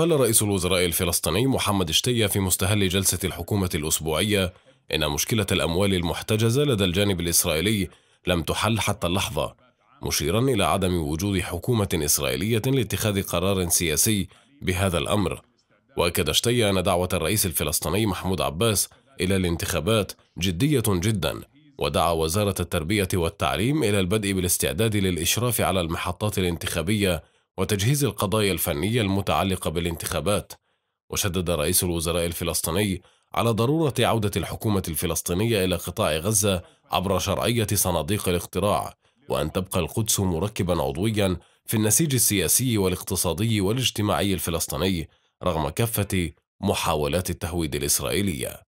قال رئيس الوزراء الفلسطيني محمد شتية في مستهل جلسة الحكومة الأسبوعية إن مشكلة الأموال المحتجزة لدى الجانب الإسرائيلي لم تحل حتى اللحظة مشيرا إلى عدم وجود حكومة إسرائيلية لاتخاذ قرار سياسي بهذا الأمر وأكد شتية أن دعوة الرئيس الفلسطيني محمود عباس إلى الانتخابات جدية جدا ودعا وزارة التربية والتعليم إلى البدء بالاستعداد للإشراف على المحطات الانتخابية وتجهيز القضايا الفنية المتعلقة بالانتخابات وشدد رئيس الوزراء الفلسطيني على ضرورة عودة الحكومة الفلسطينية إلى قطاع غزة عبر شرعية صناديق الاقتراع وأن تبقى القدس مركبا عضويا في النسيج السياسي والاقتصادي والاجتماعي الفلسطيني رغم كافة محاولات التهويد الإسرائيلية